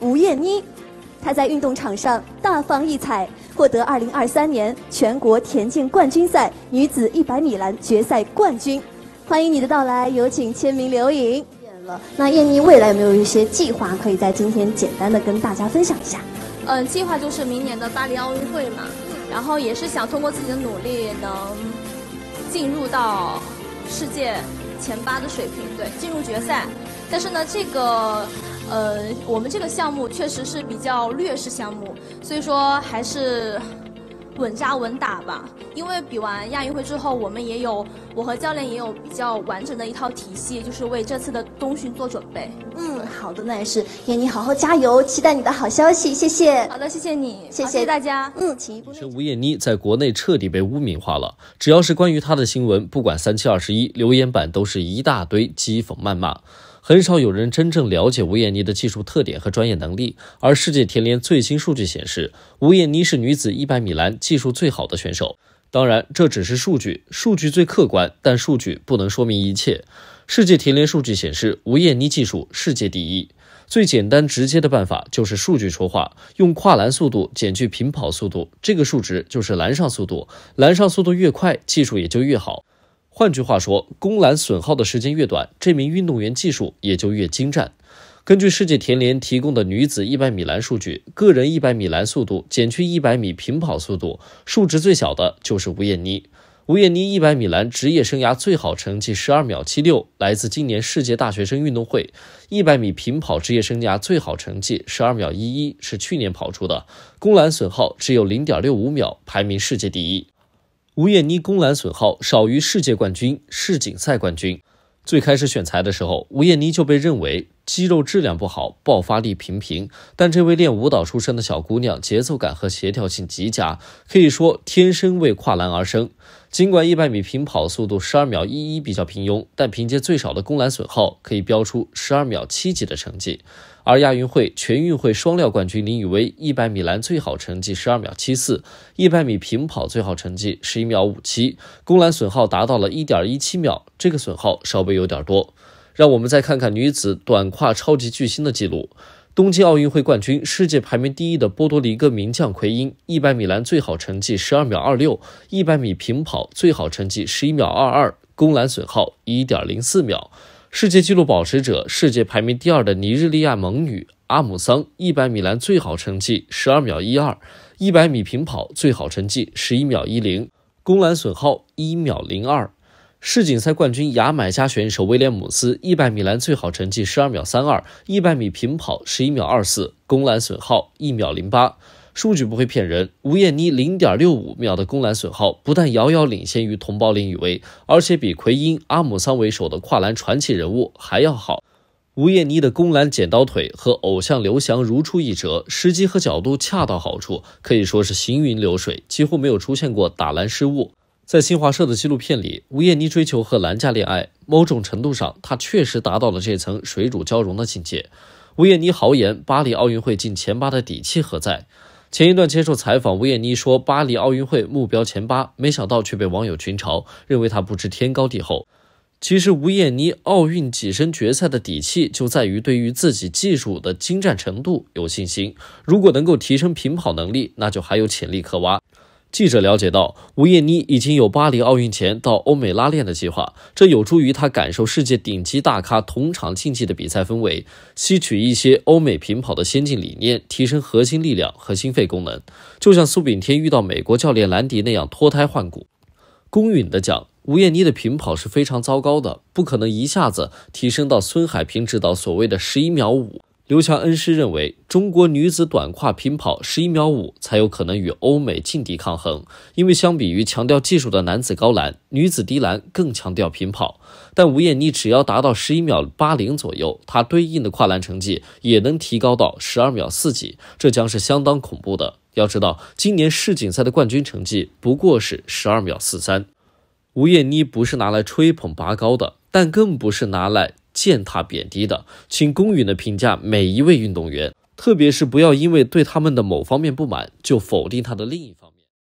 吴艳妮，她在运动场上大放异彩，获得二零二三年全国田径冠军赛女子一百米栏决赛冠军。欢迎你的到来，有请签名留影。演了。那艳妮未来有没有一些计划，可以在今天简单的跟大家分享一下？嗯，计划就是明年的巴黎奥运会嘛，然后也是想通过自己的努力能进入到世界前八的水平，对，进入决赛。但是呢，这个。呃，我们这个项目确实是比较劣势项目，所以说还是稳扎稳打吧。因为比完亚运会之后，我们也有我和教练也有比较完整的一套体系，就是为这次的冬训做准备。嗯，好的，那也是燕妮，好好加油，期待你的好消息，谢谢。好的，谢谢你，谢谢大家。嗯，请一部。前吴艳妮在国内彻底被污名化了，只要是关于她的新闻，不管三七二十一，留言板都是一大堆讥讽谩骂。很少有人真正了解吴艳妮的技术特点和专业能力，而世界田联最新数据显示，吴艳妮是女子一百米栏技术最好的选手。当然，这只是数据，数据最客观，但数据不能说明一切。世界田联数据显示，吴艳妮技术世界第一。最简单直接的办法就是数据说话，用跨栏速度减去平跑速度，这个数值就是栏上速度，栏上速度越快，技术也就越好。换句话说，攻栏损耗的时间越短，这名运动员技术也就越精湛。根据世界田联提供的女子一百米栏数据，个人一百米栏速度减去一百米平跑速度，数值最小的就是吴艳妮。吴艳妮一百米栏职业生涯最好成绩十二秒七六，来自今年世界大学生运动会；一百米平跑职业生涯最好成绩十二秒一一是去年跑出的，攻栏损耗只有零点六五秒，排名世界第一。吴艳妮攻篮损耗少于世界冠军、世锦赛冠军。最开始选材的时候，吴艳妮就被认为肌肉质量不好，爆发力平平。但这位练舞蹈出身的小姑娘，节奏感和协调性极佳，可以说天生为跨栏而生。尽管100米平跑速度12秒11比较平庸，但凭借最少的攻栏损耗，可以标出12秒7几的成绩。而亚运会、全运会双料冠军林雨薇，100米栏最好成绩12秒74，100米平跑最好成绩11秒57，攻栏损耗达到了1.17秒，这个损耗稍微有点多。让我们再看看女子短跨超级巨星的记录。东京奥运会冠军、世界排名第一的波多黎各名将奎因，100米栏最好成绩12秒26，100米平跑最好成绩11秒22，攻栏损耗1.04秒。世界纪录保持者、世界排名第二的尼日利亚猛女阿姆桑，100米栏最好成绩12秒12，100米平跑最好成绩11秒10，攻栏损耗1秒02。世锦赛冠军牙买加选手威廉姆斯，100米栏最好成绩12秒32，100米平跑11秒24，攻栏损耗1秒08。数据不会骗人。吴艳妮0.65秒的攻栏损耗，不但遥遥领先于同胞林雨薇，而且比奎因·阿姆桑为首的跨栏传奇人物还要好。吴艳妮的攻栏剪刀腿和偶像刘翔如出一辙，时机和角度恰到好处，可以说是行云流水，几乎没有出现过打栏失误。在新华社的纪录片里，吴艳妮追求和兰价恋爱，某种程度上，她确实达到了这层水乳交融的境界。吴艳妮豪言巴黎奥运会进前八的底气何在？前一段接受采访，吴艳妮说巴黎奥运会目标前八，没想到却被网友群嘲，认为她不知天高地厚。其实，吴艳妮奥运跻身决赛的底气就在于对于自己技术的精湛程度有信心。如果能够提升平跑能力，那就还有潜力可挖。记者了解到，吴艳妮已经有巴黎奥运前到欧美拉练的计划，这有助于她感受世界顶级大咖同场竞技的比赛氛围，吸取一些欧美平跑的先进理念，提升核心力量和心肺功能。就像苏炳添遇到美国教练兰迪那样脱胎换骨。公允的讲，吴艳妮的平跑是非常糟糕的，不可能一下子提升到孙海平指导所谓的十一秒五。刘强恩师认为，中国女子短跨平跑十一秒五才有可能与欧美劲敌抗衡，因为相比于强调技术的男子高栏，女子低栏更强调平跑。但吴艳妮只要达到十一秒八零左右，她对应的跨栏成绩也能提高到十二秒四几，这将是相当恐怖的。要知道，今年世锦赛的冠军成绩不过是十二秒四三。吴艳妮不是拿来吹捧拔高的，但更不是拿来。践踏、贬低的，请公允的评价每一位运动员，特别是不要因为对他们的某方面不满，就否定他的另一方。